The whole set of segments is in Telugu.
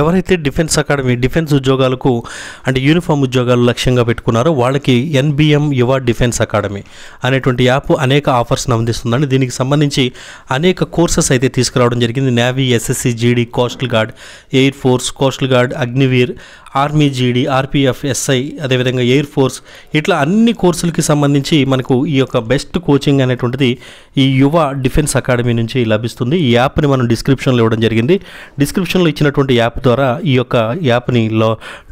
ఎవరైతే డిఫెన్స్ అకాడమీ డిఫెన్స్ ఉద్యోగాలకు అంటే యూనిఫామ్ ఉద్యోగాలు లక్ష్యంగా పెట్టుకున్నారో వాళ్ళకి ఎన్బిఎం యువ డిఫెన్స్ అకాడమీ అనేటువంటి యాప్ అనేక ఆఫర్స్ని అందిస్తుందండి దీనికి సంబంధించి అనేక కోర్సెస్ అయితే తీసుకురావడం జరిగింది navy SSC GD coastal guard air force coastal guard Agniveer army GD RPF SI అదేవిధంగా ఎయిర్ ఫోర్స్ ఇట్లా అన్ని కోర్సులకి సంబంధించి మనకు ఈ యొక్క బెస్ట్ కోచింగ్ అనేటువంటిది ఈ యువ డిఫెన్స్ అకాడమీ నుంచి లభిస్తుంది ఈ యాప్ని మనం డిస్క్రిప్షన్లో ఇవ్వడం జరిగింది డిస్క్రిప్షన్లో ఇచ్చినటువంటి యాప్ యాప్ ద్వారా ఈ యొక్క యాప్ని లో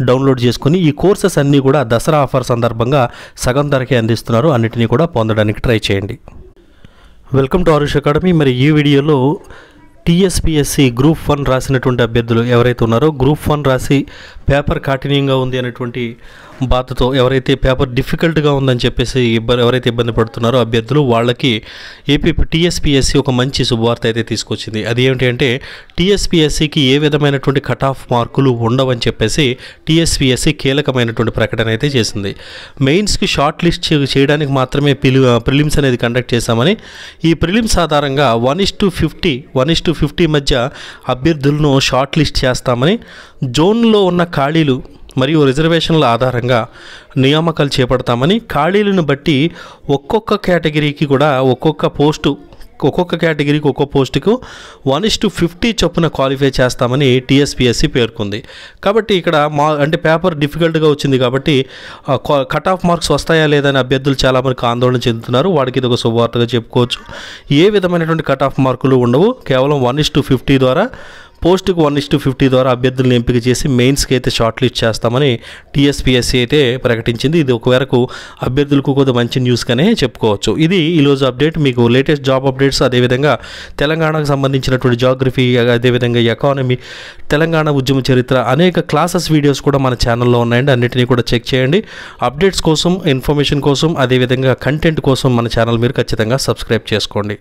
డౌన్లోడ్ చేసుకుని ఈ కోర్సెస్ అన్నీ కూడా దసరా ఆఫర్ సందర్భంగా సగం ధరకే అందిస్తున్నారు అన్నిటినీ కూడా పొందడానికి ట్రై చేయండి వెల్కమ్ టు ఆరుష్ అకాడమీ మరి ఈ వీడియోలో టీఎస్పిఎస్సి గ్రూప్ వన్ రాసినటువంటి అభ్యర్థులు ఎవరైతే ఉన్నారో గ్రూప్ వన్ రాసి పేపర్ కాఠిన్యంగా ఉంది అనేటువంటి బాధతో ఎవరైతే పేపర్ డిఫికల్ట్గా ఉందని చెప్పేసి ఇబ్బంది ఎవరైతే ఇబ్బంది పడుతున్నారో అభ్యర్థులు వాళ్ళకి ఏపీ టీఎస్పీఎస్సీ ఒక మంచి శుభవార్త అయితే తీసుకొచ్చింది అది ఏమిటి అంటే టీఎస్పీఎస్సీకి ఏ విధమైనటువంటి కట్ ఆఫ్ మార్కులు ఉండవని చెప్పేసి టీఎస్పీఎస్సీ కీలకమైనటువంటి ప్రకటన అయితే చేసింది మెయిన్స్కి షార్ట్ లిస్ట్ చేయడానికి మాత్రమే పిలి ప్రిలిమ్స్ అనేది కండక్ట్ చేశామని ఈ ప్రిలిమ్స్ ఆధారంగా one is to fifty one is to fifty మధ్య అభ్యర్థులను షార్ట్ లిస్ట్ చేస్తామని జోన్లో ఉన్న ఖాళీలు మరియు రిజర్వేషన్ల ఆధారంగా నియామకాలు చేపడతామని ఖాళీలను బట్టి ఒక్కొక్క కేటగిరీకి కూడా ఒక్కొక్క పోస్టు ఒక్కొక్క కేటగిరీకి ఒక్కో పోస్టుకు వన్ ఇస్ టు ఫిఫ్టీ చొప్పున క్వాలిఫై చేస్తామని టీఎస్పీఎస్సీ పేర్కొంది కాబట్టి ఇక్కడ మా అంటే పేపర్ డిఫికల్ట్గా వచ్చింది కాబట్టి కట్ ఆఫ్ మార్క్స్ వస్తాయా లేదని అభ్యర్థులు చాలామందికి ఆందోళన చెందుతున్నారు వాడికి ఇది ఒక శుభవార్తగా చెప్పుకోవచ్చు ఏ విధమైనటువంటి కట్ ఆఫ్ మార్కులు ఉండవు కేవలం వన్ ఇస్ టు ఫిఫ్టీ ద్వారా పోస్టుకు వన్ ఇస్టు ఫిఫ్టీ ద్వారా అభ్యర్థులను ఎంపిక చేసి మెయిన్స్కి అయితే షార్ట్ లిస్ట్ చేస్తామని టీఎస్పీఎస్సీ అయితే ప్రకటించింది ఇది ఒకవరకు అభ్యర్థులకు కూడా మంచి న్యూస్గానే చెప్పుకోవచ్చు ఇది ఈరోజు అప్డేట్ మీకు లేటెస్ట్ జాబ్ అప్డేట్స్ అదేవిధంగా తెలంగాణకు సంబంధించినటువంటి జాగ్రఫీ అదేవిధంగా ఎకానమీ తెలంగాణ ఉద్యమ చరిత్ర అనేక క్లాసెస్ వీడియోస్ కూడా మన ఛానల్లో ఉన్నాయండి అన్నింటినీ కూడా చెక్ చేయండి అప్డేట్స్ కోసం ఇన్ఫర్మేషన్ కోసం అదేవిధంగా కంటెంట్ కోసం మన ఛానల్ మీరు ఖచ్చితంగా సబ్స్క్రైబ్ చేసుకోండి